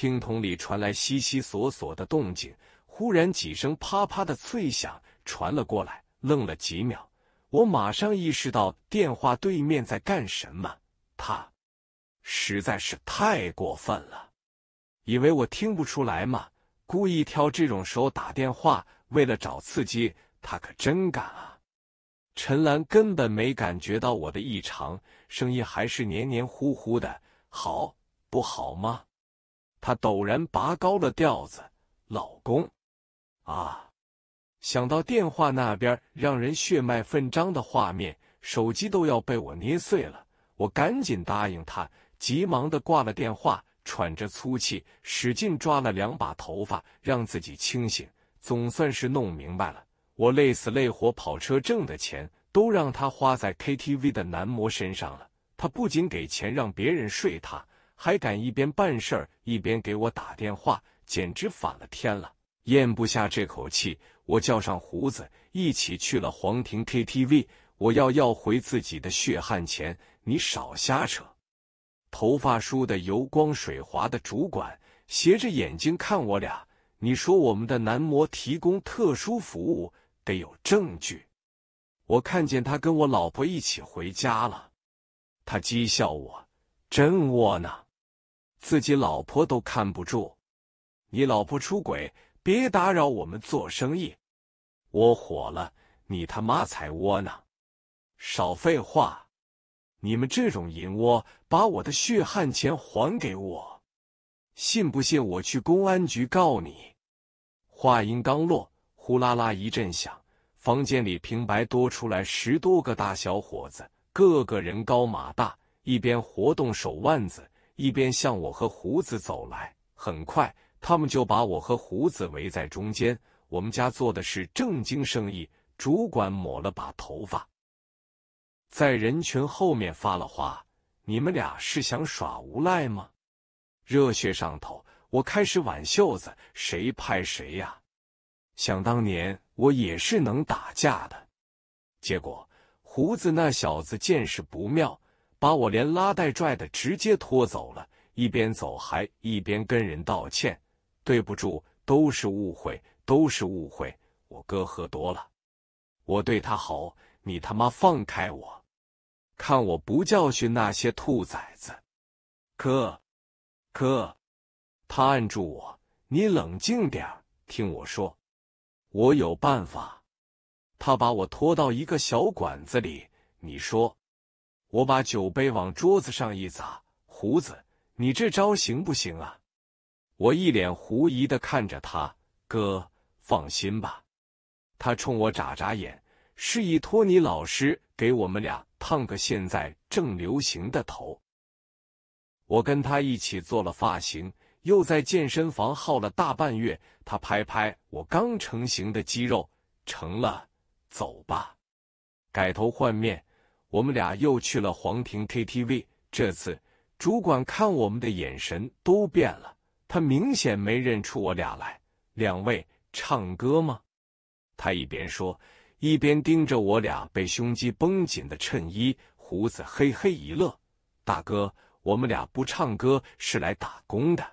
听筒里传来悉悉索索的动静，忽然几声啪啪的脆响传了过来。愣了几秒，我马上意识到电话对面在干什么。他实在是太过分了，以为我听不出来吗？故意挑这种时候打电话，为了找刺激，他可真敢啊！陈兰根本没感觉到我的异常，声音还是黏黏糊糊的，好不好吗？他陡然拔高了调子，老公啊！想到电话那边让人血脉奋张的画面，手机都要被我捏碎了。我赶紧答应他，急忙的挂了电话，喘着粗气，使劲抓了两把头发，让自己清醒。总算是弄明白了，我累死累活跑车挣的钱，都让他花在 KTV 的男模身上了。他不仅给钱让别人睡他。还敢一边办事儿一边给我打电话，简直反了天了！咽不下这口气，我叫上胡子一起去了皇庭 KTV。我要要回自己的血汗钱！你少瞎扯！头发梳的油光水滑的主管斜着眼睛看我俩，你说我们的男模提供特殊服务得有证据。我看见他跟我老婆一起回家了，他讥笑我，真窝囊。自己老婆都看不住，你老婆出轨，别打扰我们做生意。我火了，你他妈才窝囊！少废话，你们这种银窝，把我的血汗钱还给我！信不信我去公安局告你？话音刚落，呼啦啦一阵响，房间里平白多出来十多个大小伙子，个个人高马大，一边活动手腕子。一边向我和胡子走来，很快他们就把我和胡子围在中间。我们家做的是正经生意，主管抹了把头发，在人群后面发了话：“你们俩是想耍无赖吗？”热血上头，我开始挽袖子：“谁拍谁呀？”想当年我也是能打架的，结果胡子那小子见势不妙。把我连拉带拽的直接拖走了，一边走还一边跟人道歉：“对不住，都是误会，都是误会。”我哥喝多了，我对他吼：“你他妈放开我，看我不教训那些兔崽子！”哥，哥，他按住我，你冷静点听我说，我有办法。他把我拖到一个小馆子里，你说。我把酒杯往桌子上一砸，胡子，你这招行不行啊？我一脸狐疑的看着他。哥，放心吧。他冲我眨眨眼，示意托尼老师给我们俩烫个现在正流行的头。我跟他一起做了发型，又在健身房耗了大半月。他拍拍我刚成型的肌肉，成了，走吧，改头换面。我们俩又去了皇庭 KTV，这次主管看我们的眼神都变了，他明显没认出我俩来。两位唱歌吗？他一边说，一边盯着我俩被胸肌绷紧的衬衣，胡子嘿嘿一乐。大哥，我们俩不唱歌，是来打工的。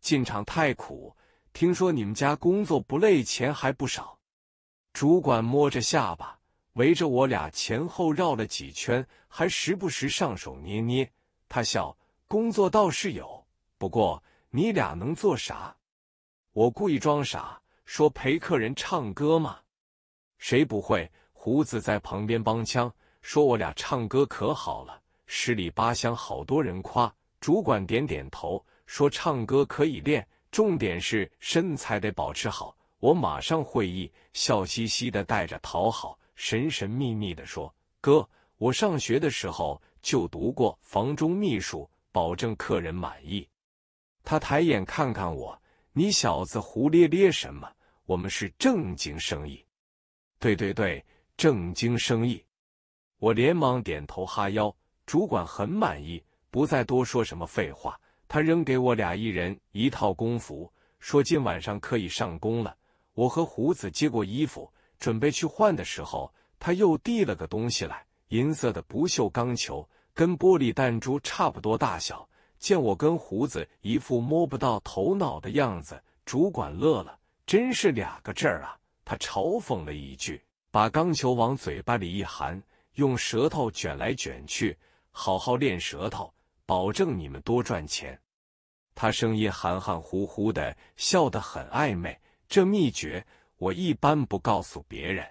进厂太苦，听说你们家工作不累，钱还不少。主管摸着下巴。围着我俩前后绕了几圈，还时不时上手捏捏。他笑，工作倒是有，不过你俩能做啥？我故意装傻，说陪客人唱歌吗？谁不会？胡子在旁边帮腔，说我俩唱歌可好了，十里八乡好多人夸。主管点点头，说唱歌可以练，重点是身材得保持好。我马上会意，笑嘻嘻的带着讨好。神神秘秘的说：“哥，我上学的时候就读过房中秘术，保证客人满意。”他抬眼看看我：“你小子胡咧咧什么？我们是正经生意。”“对对对，正经生意。”我连忙点头哈腰。主管很满意，不再多说什么废话。他扔给我俩一人一套工服，说：“今晚上可以上工了。”我和胡子接过衣服。准备去换的时候，他又递了个东西来，银色的不锈钢球，跟玻璃弹珠差不多大小。见我跟胡子一副摸不到头脑的样子，主管乐了，真是俩个字儿啊！他嘲讽了一句，把钢球往嘴巴里一含，用舌头卷来卷去，好好练舌头，保证你们多赚钱。他声音含含糊糊的，笑得很暧昧。这秘诀。我一般不告诉别人。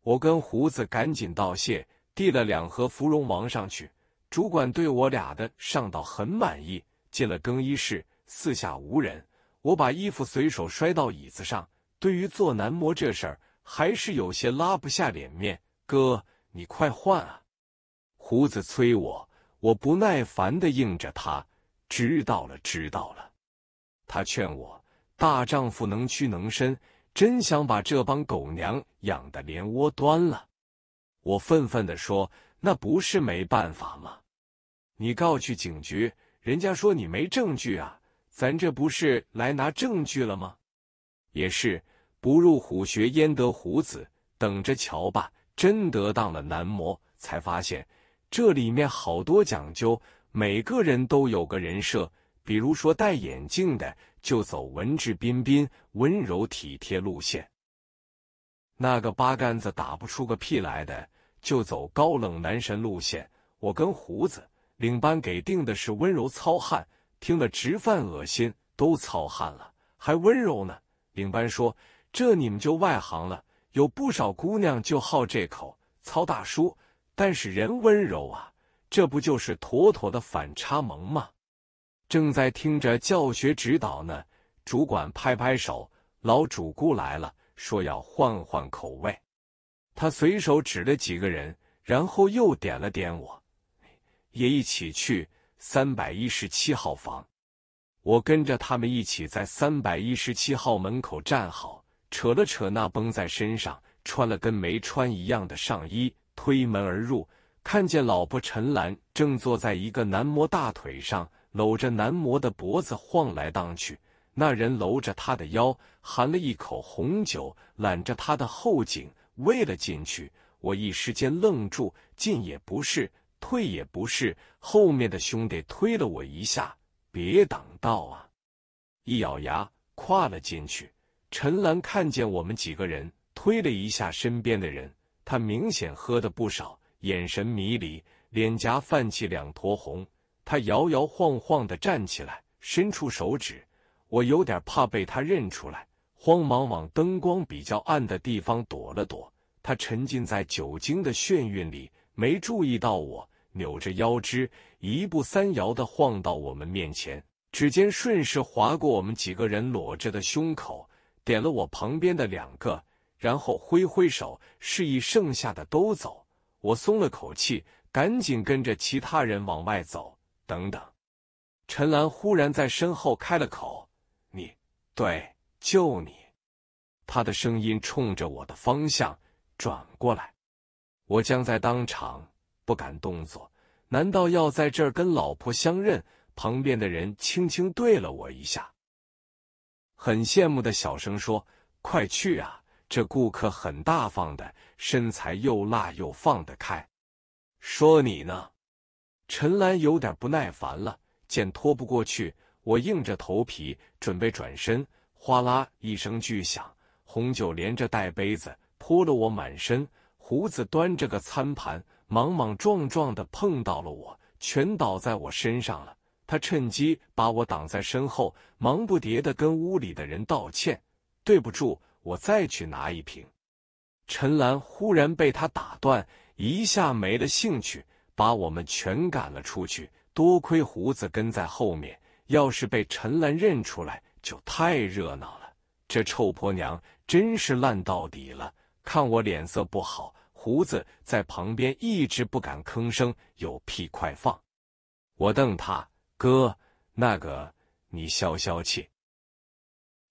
我跟胡子赶紧道谢，递了两盒芙蓉王上去。主管对我俩的上道很满意。进了更衣室，四下无人，我把衣服随手摔到椅子上。对于做男模这事儿，还是有些拉不下脸面。哥，你快换啊！胡子催我，我不耐烦的应着他：“知道了，知道了。”他劝我：“大丈夫能屈能伸。”真想把这帮狗娘养的连窝端了！我愤愤地说：“那不是没办法吗？你告去警局，人家说你没证据啊。咱这不是来拿证据了吗？也是，不入虎穴焉得虎子。等着瞧吧，真得当了男模，才发现这里面好多讲究。每个人都有个人设，比如说戴眼镜的。”就走文质彬彬、温柔体贴路线，那个八竿子打不出个屁来的，就走高冷男神路线。我跟胡子领班给定的是温柔糙汉，听了直犯恶心，都糙汉了还温柔呢。领班说这你们就外行了，有不少姑娘就好这口糙大叔，但是人温柔啊，这不就是妥妥的反差萌吗？正在听着教学指导呢，主管拍拍手，老主顾来了，说要换换口味。他随手指了几个人，然后又点了点我，也一起去三百一十七号房。我跟着他们一起在三百一十七号门口站好，扯了扯那绷在身上、穿了跟没穿一样的上衣，推门而入，看见老婆陈兰正坐在一个男模大腿上。搂着男模的脖子晃来荡去，那人搂着他的腰，含了一口红酒，揽着他的后颈，喂了进去。我一时间愣住，进也不是，退也不是。后面的兄弟推了我一下：“别挡道啊！”一咬牙，跨了进去。陈兰看见我们几个人，推了一下身边的人。他明显喝的不少，眼神迷离，脸颊泛起两坨红。他摇摇晃晃的站起来，伸出手指，我有点怕被他认出来，慌忙往灯光比较暗的地方躲了躲。他沉浸在酒精的眩晕里，没注意到我。扭着腰肢，一步三摇的晃到我们面前，指尖顺势划过我们几个人裸着的胸口，点了我旁边的两个，然后挥挥手示意剩下的都走。我松了口气，赶紧跟着其他人往外走。等等，陈兰忽然在身后开了口：“你对，就你。”他的声音冲着我的方向转过来。我僵在当场，不敢动作。难道要在这儿跟老婆相认？旁边的人轻轻对了我一下，很羡慕的小声说：“快去啊，这顾客很大方的，身材又辣又放得开。”说你呢。陈兰有点不耐烦了，见拖不过去，我硬着头皮准备转身，哗啦一声巨响，红酒连着带杯子泼了我满身，胡子端着个餐盘，莽莽撞撞的碰到了我，全倒在我身上了。他趁机把我挡在身后，忙不迭的跟屋里的人道歉：“对不住，我再去拿一瓶。”陈兰忽然被他打断，一下没了兴趣。把我们全赶了出去，多亏胡子跟在后面，要是被陈兰认出来，就太热闹了。这臭婆娘真是烂到底了！看我脸色不好，胡子在旁边一直不敢吭声。有屁快放！我瞪他哥，那个你消消气，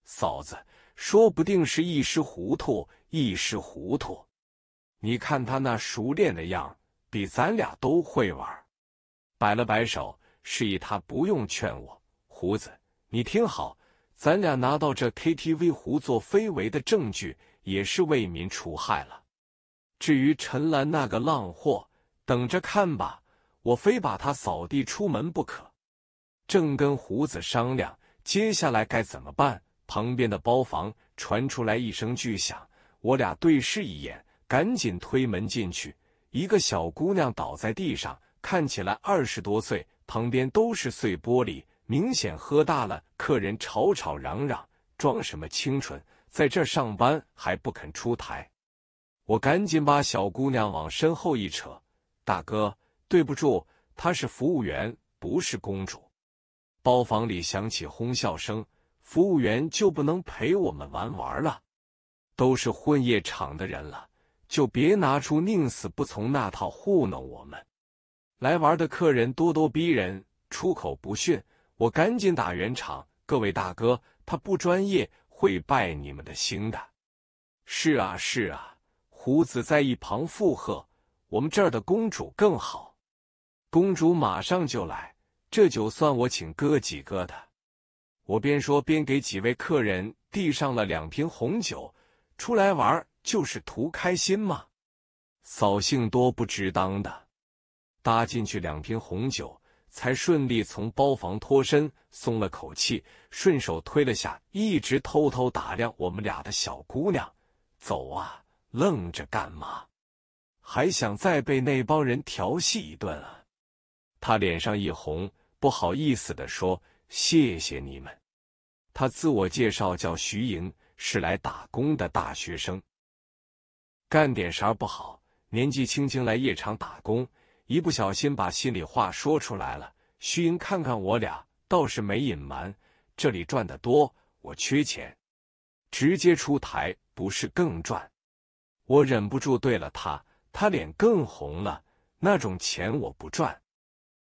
嫂子，说不定是一时糊涂，一时糊涂。你看他那熟练的样。比咱俩都会玩，摆了摆手，示意他不用劝我。胡子，你听好，咱俩拿到这 KTV 胡作非为的证据，也是为民除害了。至于陈兰那个浪货，等着看吧，我非把他扫地出门不可。正跟胡子商量接下来该怎么办，旁边的包房传出来一声巨响，我俩对视一眼，赶紧推门进去。一个小姑娘倒在地上，看起来二十多岁，旁边都是碎玻璃，明显喝大了。客人吵吵嚷嚷，装什么清纯，在这上班还不肯出台。我赶紧把小姑娘往身后一扯，大哥，对不住，她是服务员，不是公主。包房里响起哄笑声，服务员就不能陪我们玩玩了？都是混夜场的人了。就别拿出宁死不从那套糊弄我们。来玩的客人咄咄逼人，出口不逊。我赶紧打圆场：“各位大哥，他不专业，会败你们的兴的。”“是啊，是啊。”胡子在一旁附和：“我们这儿的公主更好，公主马上就来。这酒算我请哥几个的。”我边说边给几位客人递上了两瓶红酒。出来玩。就是图开心嘛，扫兴多不值当的。搭进去两瓶红酒，才顺利从包房脱身，松了口气，顺手推了下一直偷偷打量我们俩的小姑娘：“走啊，愣着干嘛？还想再被那帮人调戏一顿啊？”他脸上一红，不好意思的说：“谢谢你们。”他自我介绍叫徐莹，是来打工的大学生。干点啥不好？年纪轻轻来夜场打工，一不小心把心里话说出来了。徐英看看我俩，倒是没隐瞒。这里赚的多，我缺钱，直接出台不是更赚？我忍不住对了他，他脸更红了。那种钱我不赚，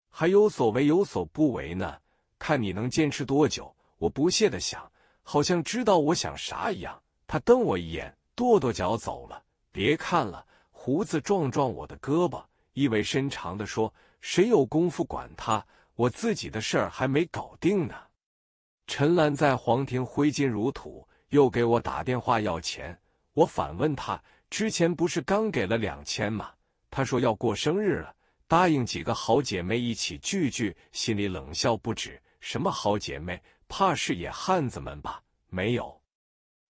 还有所为有所不为呢。看你能坚持多久？我不屑的想，好像知道我想啥一样。他瞪我一眼，跺跺脚走了。别看了，胡子撞撞我的胳膊，意味深长地说：“谁有功夫管他？我自己的事儿还没搞定呢。”陈兰在黄庭挥金如土，又给我打电话要钱。我反问他：“之前不是刚给了两千吗？”他说要过生日了，答应几个好姐妹一起聚聚。心里冷笑不止：“什么好姐妹？怕是野汉子们吧？”没有，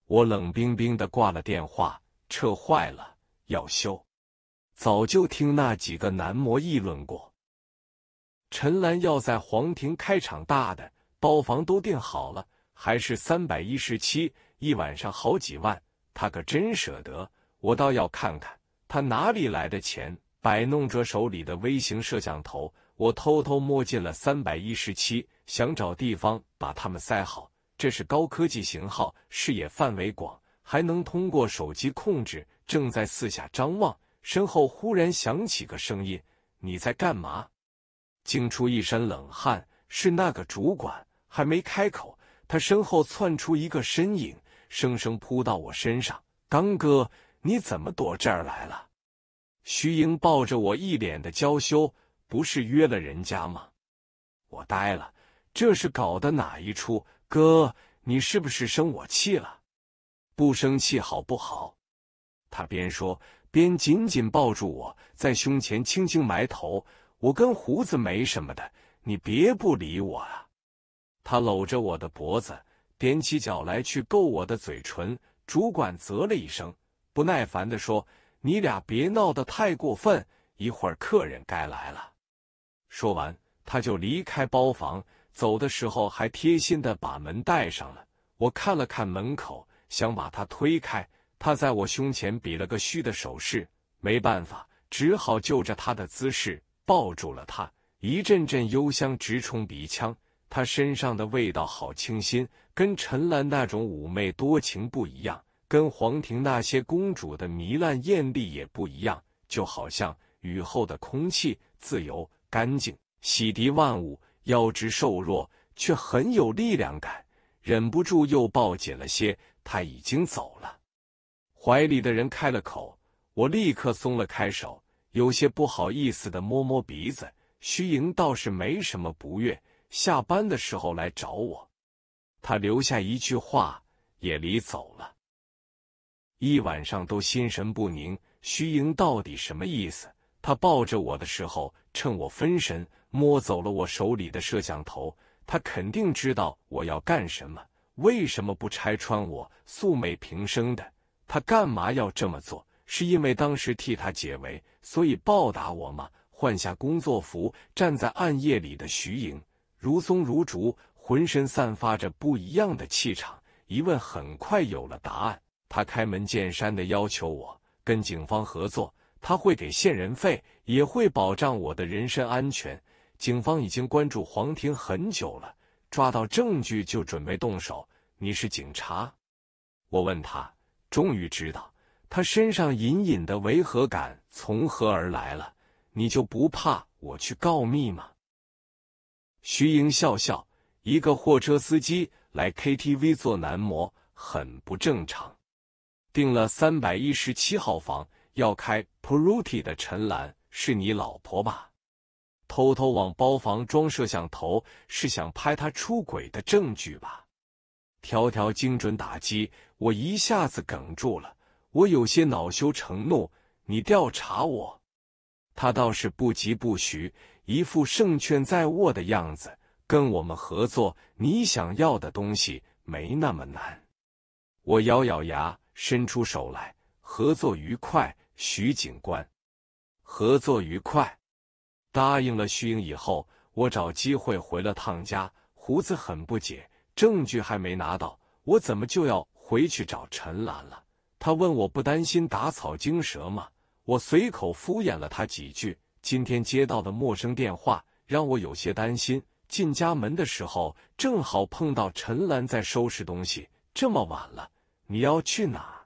我冷冰冰的挂了电话。车坏了要修，早就听那几个男模议论过。陈兰要在皇庭开场大的包房都订好了，还是三百一十七，一晚上好几万，他可真舍得。我倒要看看他哪里来的钱。摆弄着手里的微型摄像头，我偷偷摸进了三百一十七，想找地方把它们塞好。这是高科技型号，视野范围广。还能通过手机控制。正在四下张望，身后忽然响起个声音：“你在干嘛？”惊出一身冷汗。是那个主管。还没开口，他身后窜出一个身影，生生扑到我身上：“刚哥，你怎么躲这儿来了？”徐莹抱着我，一脸的娇羞：“不是约了人家吗？”我呆了，这是搞的哪一出？哥，你是不是生我气了？不生气好不好？他边说边紧紧抱住我，在胸前轻轻埋头。我跟胡子没什么的，你别不理我啊！他搂着我的脖子，踮起脚来去够我的嘴唇。主管啧了一声，不耐烦地说：“你俩别闹得太过分，一会儿客人该来了。”说完，他就离开包房，走的时候还贴心地把门带上了。我看了看门口。想把他推开，他在我胸前比了个虚的手势，没办法，只好就着他的姿势抱住了他。一阵阵幽香直冲鼻腔，他身上的味道好清新，跟陈兰那种妩媚多情不一样，跟黄庭那些公主的糜烂艳丽也不一样，就好像雨后的空气，自由、干净，洗涤万物。腰肢瘦弱却很有力量感，忍不住又抱紧了些。他已经走了，怀里的人开了口，我立刻松了开手，有些不好意思的摸摸鼻子。徐莹倒是没什么不悦，下班的时候来找我，他留下一句话也离走了。一晚上都心神不宁，徐莹到底什么意思？他抱着我的时候，趁我分神，摸走了我手里的摄像头，他肯定知道我要干什么。为什么不拆穿我素昧平生的？他干嘛要这么做？是因为当时替他解围，所以报答我吗？换下工作服，站在暗夜里的徐颖如松如竹，浑身散发着不一样的气场。疑问很快有了答案。他开门见山的要求我跟警方合作，他会给线人费，也会保障我的人身安全。警方已经关注黄庭很久了，抓到证据就准备动手。你是警察，我问他，终于知道他身上隐隐的违和感从何而来了。你就不怕我去告密吗？徐莹笑笑，一个货车司机来 KTV 做男模，很不正常。订了三百一十七号房，要开 p r u t i 的陈兰是你老婆吧？偷偷往包房装摄像头，是想拍他出轨的证据吧？条条精准打击，我一下子哽住了，我有些恼羞成怒。你调查我？他倒是不急不徐，一副胜券在握的样子。跟我们合作，你想要的东西没那么难。我咬咬牙，伸出手来，合作愉快，徐警官，合作愉快。答应了徐英以后，我找机会回了趟家。胡子很不解。证据还没拿到，我怎么就要回去找陈兰了？他问我不担心打草惊蛇吗？我随口敷衍了他几句。今天接到的陌生电话让我有些担心。进家门的时候，正好碰到陈兰在收拾东西。这么晚了，你要去哪？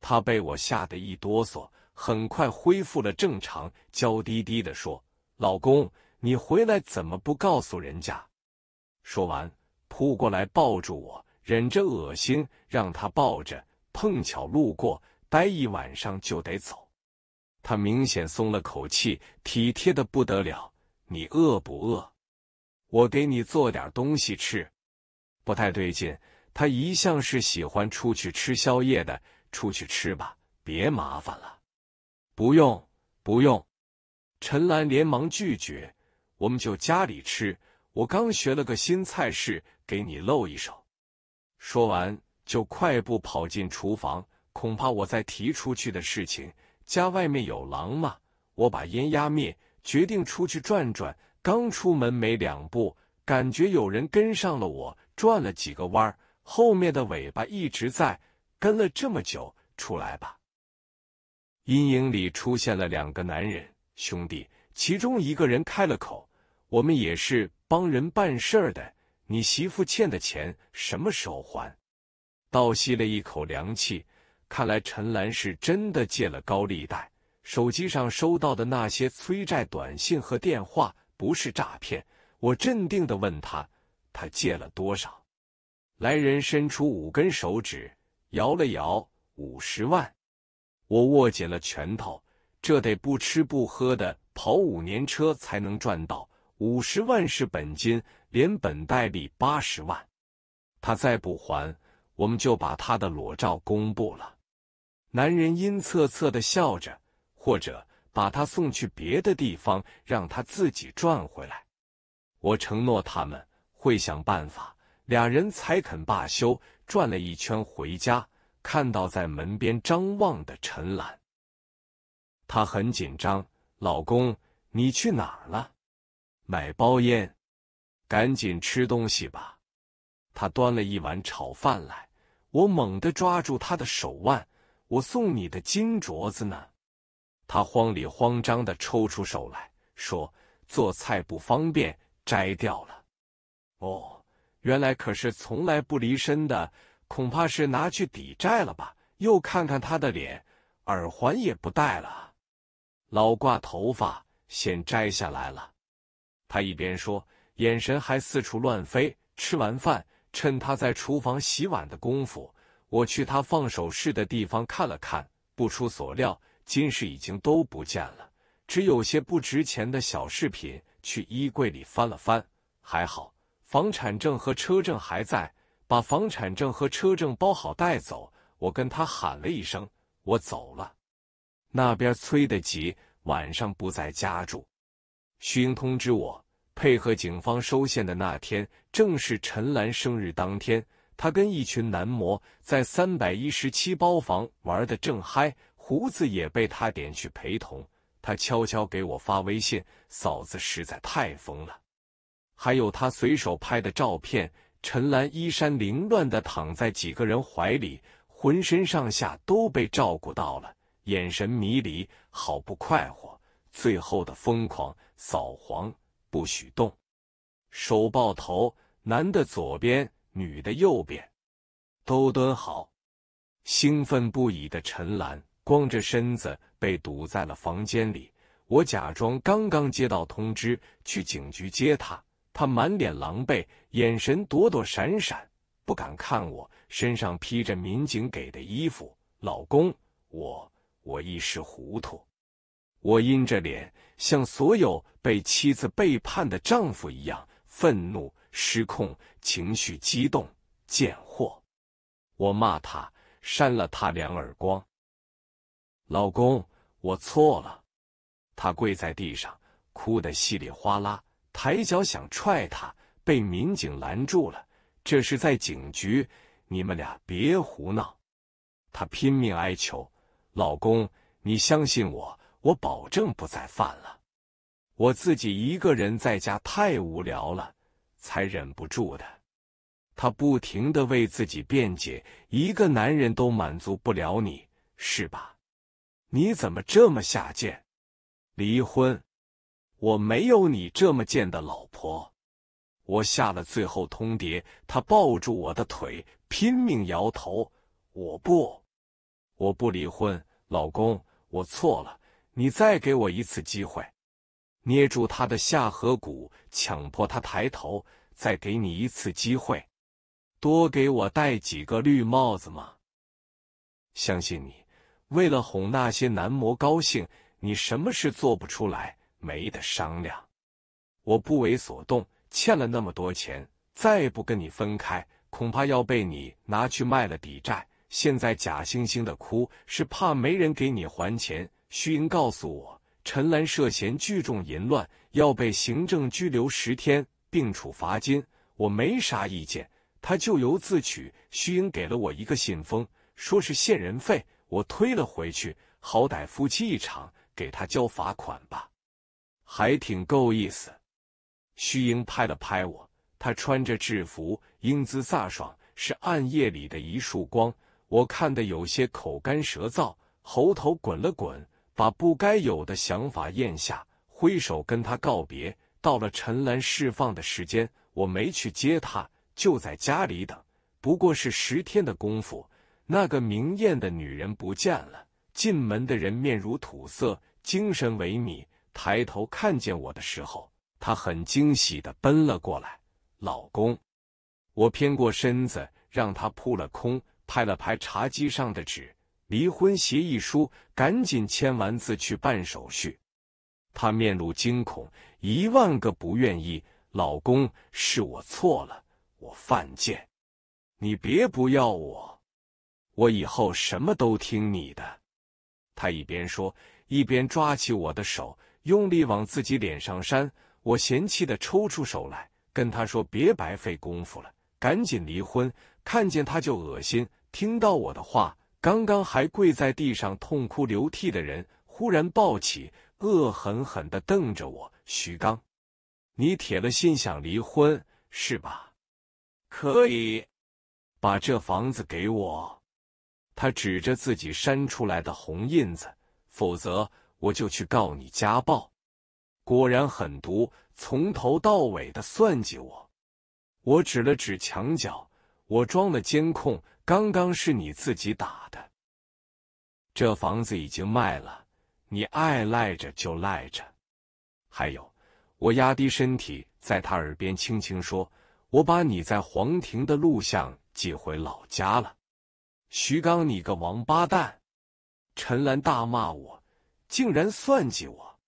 他被我吓得一哆嗦，很快恢复了正常，娇滴滴地说：“老公，你回来怎么不告诉人家？”说完。扑过来抱住我，忍着恶心让他抱着。碰巧路过，待一晚上就得走。他明显松了口气，体贴的不得了。你饿不饿？我给你做点东西吃。不太对劲，他一向是喜欢出去吃宵夜的。出去吃吧，别麻烦了。不用，不用。陈兰连忙拒绝。我们就家里吃。我刚学了个新菜式。给你露一手，说完就快步跑进厨房。恐怕我再提出去的事情，家外面有狼吗？我把烟压灭，决定出去转转。刚出门没两步，感觉有人跟上了我。转了几个弯，后面的尾巴一直在。跟了这么久，出来吧。阴影里出现了两个男人，兄弟，其中一个人开了口：“我们也是帮人办事儿的。”你媳妇欠的钱什么时候还？倒吸了一口凉气，看来陈兰是真的借了高利贷。手机上收到的那些催债短信和电话不是诈骗。我镇定地问他：“他借了多少？”来人伸出五根手指，摇了摇：“五十万。”我握紧了拳头，这得不吃不喝的跑五年车才能赚到五十万，是本金。连本带利八十万，他再不还，我们就把他的裸照公布了。男人阴恻恻的笑着，或者把他送去别的地方，让他自己赚回来。我承诺他们会想办法，俩人才肯罢休。转了一圈回家，看到在门边张望的陈岚，她很紧张：“老公，你去哪儿了？买包烟。”赶紧吃东西吧！他端了一碗炒饭来，我猛地抓住他的手腕。我送你的金镯子呢？他慌里慌张地抽出手来说：“做菜不方便，摘掉了。”哦，原来可是从来不离身的，恐怕是拿去抵债了吧？又看看他的脸，耳环也不戴了，老挂头发先摘下来了。他一边说。眼神还四处乱飞。吃完饭，趁他在厨房洗碗的功夫，我去他放首饰的地方看了看。不出所料，金饰已经都不见了，只有些不值钱的小饰品。去衣柜里翻了翻，还好，房产证和车证还在。把房产证和车证包好带走。我跟他喊了一声：“我走了。”那边催得急，晚上不在家住。徐英通知我。配合警方收线的那天，正是陈兰生日当天。他跟一群男模在三百一十七包房玩的正嗨，胡子也被他点去陪同。他悄悄给我发微信：“嫂子实在太疯了。”还有他随手拍的照片，陈兰衣衫凌乱的躺在几个人怀里，浑身上下都被照顾到了，眼神迷离，好不快活。最后的疯狂扫黄。不许动，手抱头，男的左边，女的右边，都蹲好。兴奋不已的陈兰，光着身子被堵在了房间里。我假装刚刚接到通知，去警局接她。她满脸狼狈，眼神躲躲闪闪，不敢看我。身上披着民警给的衣服。老公，我我一时糊涂。我阴着脸，像所有被妻子背叛的丈夫一样，愤怒失控，情绪激动。贱货！我骂他，扇了他两耳光。老公，我错了。他跪在地上，哭得稀里哗啦，抬脚想踹他，被民警拦住了。这是在警局，你们俩别胡闹。他拼命哀求：“老公，你相信我。”我保证不再犯了。我自己一个人在家太无聊了，才忍不住的。他不停的为自己辩解，一个男人都满足不了你是吧？你怎么这么下贱？离婚？我没有你这么贱的老婆。我下了最后通牒。他抱住我的腿，拼命摇头。我不，我不离婚，老公，我错了。你再给我一次机会，捏住他的下颌骨，强迫他抬头。再给你一次机会，多给我戴几个绿帽子嘛！相信你，为了哄那些男模高兴，你什么事做不出来？没得商量！我不为所动，欠了那么多钱，再不跟你分开，恐怕要被你拿去卖了抵债。现在假惺惺的哭，是怕没人给你还钱。徐英告诉我，陈兰涉嫌聚众淫乱，要被行政拘留十天，并处罚金。我没啥意见，他咎由自取。徐英给了我一个信封，说是线人费，我推了回去。好歹夫妻一场，给他交罚款吧，还挺够意思。徐英拍了拍我，他穿着制服，英姿飒爽，是暗夜里的一束光。我看得有些口干舌燥，喉头滚了滚。把不该有的想法咽下，挥手跟他告别。到了陈兰释放的时间，我没去接他，就在家里等。不过是十天的功夫，那个明艳的女人不见了。进门的人面如土色，精神萎靡。抬头看见我的时候，他很惊喜的奔了过来。老公，我偏过身子，让他扑了空，拍了拍茶几上的纸。离婚协议书，赶紧签完字去办手续。她面露惊恐，一万个不愿意。老公，是我错了，我犯贱，你别不要我，我以后什么都听你的。她一边说，一边抓起我的手，用力往自己脸上扇。我嫌弃的抽出手来，跟她说：“别白费功夫了，赶紧离婚。看见他就恶心。”听到我的话。刚刚还跪在地上痛哭流涕的人，忽然抱起，恶狠狠地瞪着我：“徐刚，你铁了心想离婚是吧？可以，把这房子给我。”他指着自己扇出来的红印子：“否则我就去告你家暴。”果然狠毒，从头到尾的算计我。我指了指墙角：“我装了监控。”刚刚是你自己打的，这房子已经卖了，你爱赖着就赖着。还有，我压低身体，在他耳边轻轻说：“我把你在皇庭的录像寄回老家了。”徐刚，你个王八蛋！陈兰大骂我：“竟然算计我，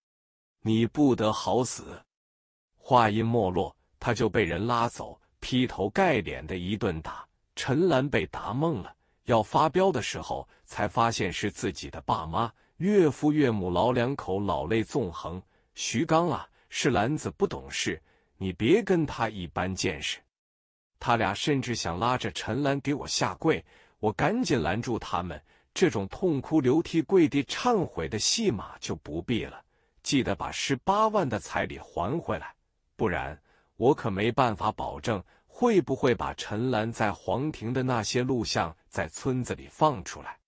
你不得好死！”话音没落，他就被人拉走，劈头盖脸的一顿打。陈兰被打懵了，要发飙的时候，才发现是自己的爸妈、岳父岳母老两口，老泪纵横。徐刚啊，是兰子不懂事，你别跟他一般见识。他俩甚至想拉着陈兰给我下跪，我赶紧拦住他们。这种痛哭流涕、跪地忏悔的戏码就不必了。记得把十八万的彩礼还回来，不然我可没办法保证。会不会把陈兰在黄庭的那些录像在村子里放出来？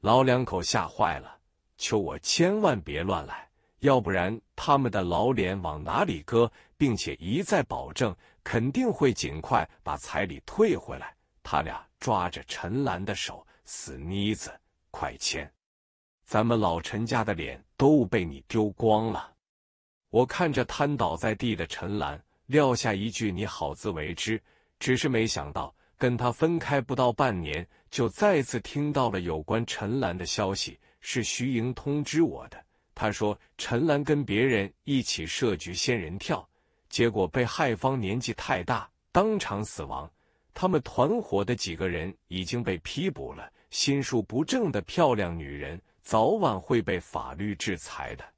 老两口吓坏了，求我千万别乱来，要不然他们的老脸往哪里搁？并且一再保证肯定会尽快把彩礼退回来。他俩抓着陈兰的手：“死妮子，快签！咱们老陈家的脸都被你丢光了。”我看着瘫倒在地的陈兰。撂下一句“你好自为之”，只是没想到跟他分开不到半年，就再次听到了有关陈兰的消息。是徐莹通知我的，他说陈兰跟别人一起设局仙人跳，结果被害方年纪太大，当场死亡。他们团伙的几个人已经被批捕了，心术不正的漂亮女人早晚会被法律制裁的。